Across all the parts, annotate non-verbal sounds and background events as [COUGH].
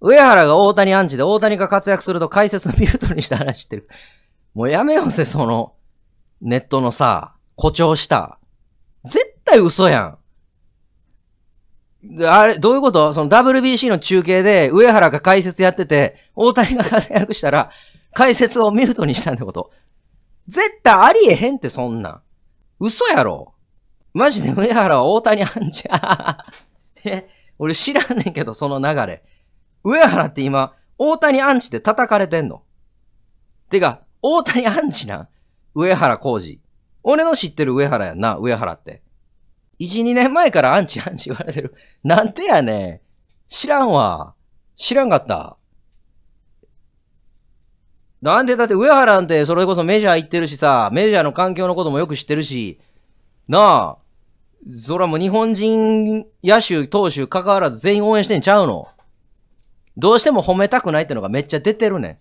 上原が大谷アンチで大谷が活躍すると解説のミュートにした話してる。もうやめようぜ、その、ネットのさ、誇張した。絶対嘘やん。あれ、どういうことその WBC の中継で上原が解説やってて、大谷が活躍したら、解説をミュートにしたんってこと絶対ありえへんって、そんなん。嘘やろ。マジで上原は大谷アンチ。[LAUGHS] え、俺知らんねんけど、その流れ。上原って今、大谷アンチで叩かれてんの。てか、大谷アンチな。上原浩二。俺の知ってる上原やんな、上原って。1、2年前からアンチアンチ言われてる。なんてやね知らんわ。知らんかった。なんでだって上原なんてそれこそメジャー行ってるしさ、メジャーの環境のこともよく知ってるし、なあ、そらもう日本人野手、投手関わらず全員応援してんちゃうのどうしても褒めたくないってのがめっちゃ出てるね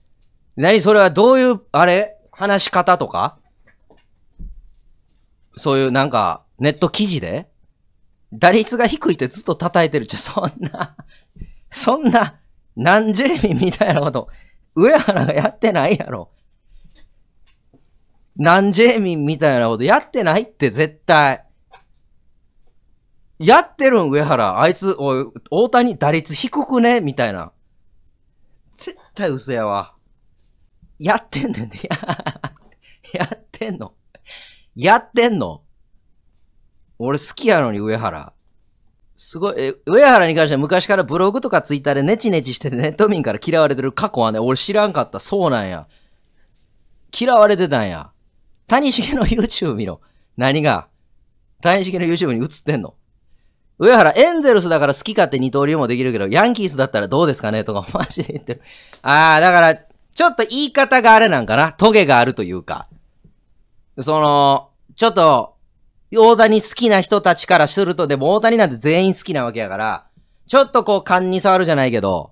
なにそれはどういう、あれ話し方とかそういうなんか、ネット記事で打率が低いってずっと叩いてるちゃ、そんなそんな、何十人みたいなこと、上原がやってないやろ。何ジェミンみたいなことやってないって絶対。やってるん上原。あいつ、おい、大谷打率低くねみたいな。絶対嘘やわ。やってんねんで、[LAUGHS] やってんの。やってんの。俺好きやのに、上原。すごい、え、上原に関しては昔からブログとかツイッターでネチネチしててネット民から嫌われてる過去はね、俺知らんかった。そうなんや。嫌われてたんや。谷繁の YouTube 見ろ。何が谷繁の YouTube に映ってんの上原、エンゼルスだから好き勝手二刀流もできるけど、ヤンキースだったらどうですかねとか、[LAUGHS] マジで言ってる。ああ、だから、ちょっと言い方があれなんかなトゲがあるというか。その、ちょっと、大谷好きな人たちからすると、でも大谷なんて全員好きなわけやから、ちょっとこう勘に触るじゃないけど、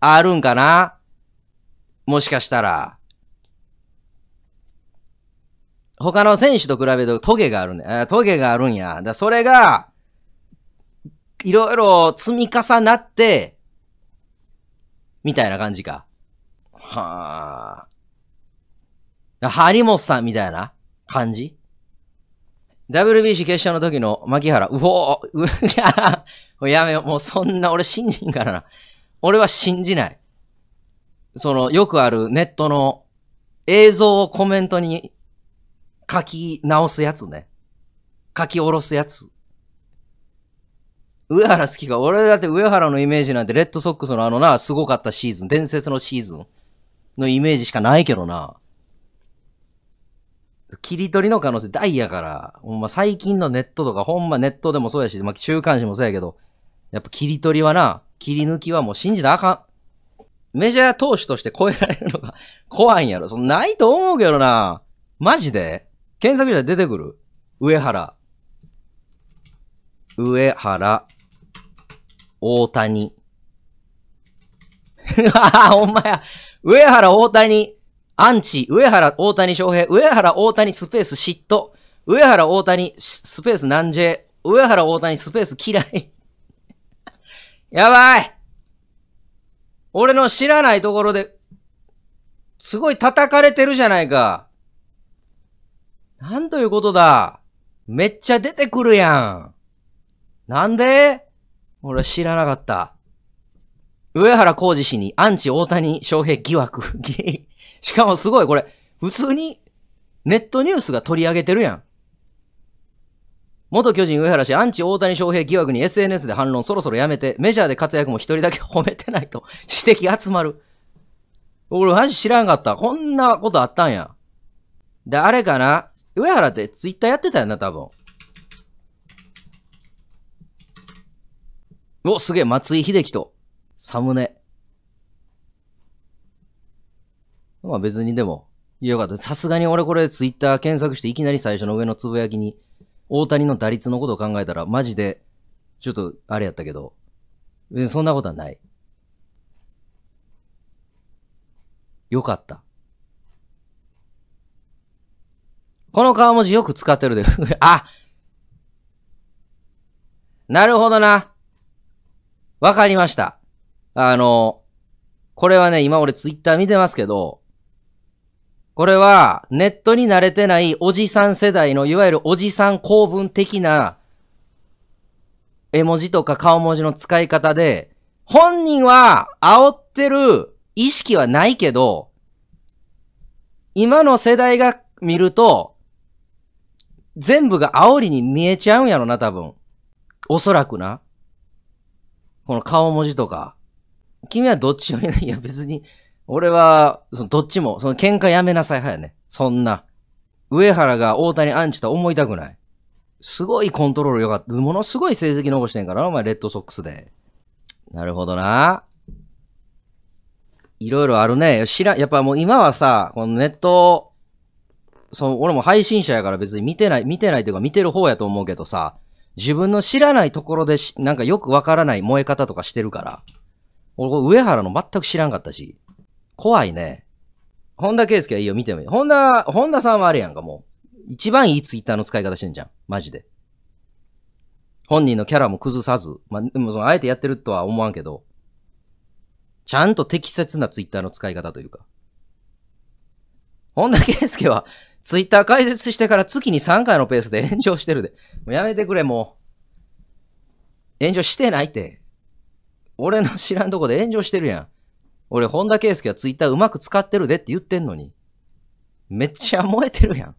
あるんかなもしかしたら。他の選手と比べるとトゲがあるね。トゲがあるんや。だそれが、いろいろ積み重なって、みたいな感じか。はあ。張本さんみたいな感じ ?WBC 決勝の時の牧原、うおうや、[LAUGHS] やめよ、もうそんな俺信じんからな。俺は信じない。その、よくあるネットの映像をコメントに書き直すやつね。書き下ろすやつ。上原好きか。俺だって上原のイメージなんてレッドソックスのあのな、すごかったシーズン、伝説のシーズンのイメージしかないけどな。切り取りの可能性大やから、ほんま最近のネットとか、ほんまネットでもそうやし、まあ、週刊誌もそうやけど、やっぱ切り取りはな、切り抜きはもう信じなあかん。メジャー投手として超えられるのが [LAUGHS] 怖いんやろ。そんないと思うけどな。マジで検索じゃ出てくる上原。上原大谷。ああ、ほんまや。上原大谷、アンチ、上原大谷翔平、上原大谷スペース嫉妬、上原大谷スペース南 J、上原大谷スペース嫌い。やばい俺の知らないところで、すごい叩かれてるじゃないか。なんということだ。めっちゃ出てくるやん。なんで俺は知らなかった。上原浩二氏にアンチ大谷翔平疑惑。[LAUGHS] しかもすごい、これ、普通にネットニュースが取り上げてるやん。元巨人上原氏、アンチ大谷翔平疑惑に SNS で反論そろそろやめて、メジャーで活躍も一人だけ褒めてないと [LAUGHS] 指摘集まる。俺マジ知らんかった。こんなことあったんや。で、あれかな上原ってツイッターやってたよな、多分。お、すげえ、松井秀喜と、サムネ。まあ別にでも、よかった。さすがに俺これツイッター検索していきなり最初の上のつぶやきに、大谷の打率のことを考えたら、マジで、ちょっと、あれやったけど、そんなことはない。よかった。この顔文字よく使ってるで。[LAUGHS] あなるほどな。わかりました。あの、これはね、今俺ツイッター見てますけど、これはネットに慣れてないおじさん世代のいわゆるおじさん公文的な絵文字とか顔文字の使い方で、本人は煽ってる意識はないけど、今の世代が見ると、全部が煽りに見えちゃうんやろな、多分。おそらくな。この顔文字とか。君はどっちよりない [LAUGHS] や、別に、俺は、そのどっちも、その喧嘩やめなさい派やね。そんな。上原が大谷アンチとは思いたくない。すごいコントロール良かった。ものすごい成績残してんからな、お前レッドソックスで。なるほどな。いろいろあるね。知らん、やっぱもう今はさ、このネット、その、俺も配信者やから別に見てない、見てないというか見てる方やと思うけどさ、自分の知らないところでし、なんかよくわからない燃え方とかしてるから。俺、上原の全く知らんかったし。怖いね。本田圭介はいいよ、見てもいい。本田、本田さんはあれやんか、もう。一番いいツイッターの使い方してんじゃん。マジで。本人のキャラも崩さず。まあ、でもその、あえてやってるとは思わんけど。ちゃんと適切なツイッターの使い方というか。本田圭介は、ツイッター開設してから月に3回のペースで炎上してるで。もうやめてくれ、もう。炎上してないって。俺の知らんとこで炎上してるやん。俺、本田圭佑はツイッターうまく使ってるでって言ってんのに。めっちゃ燃えてるやん。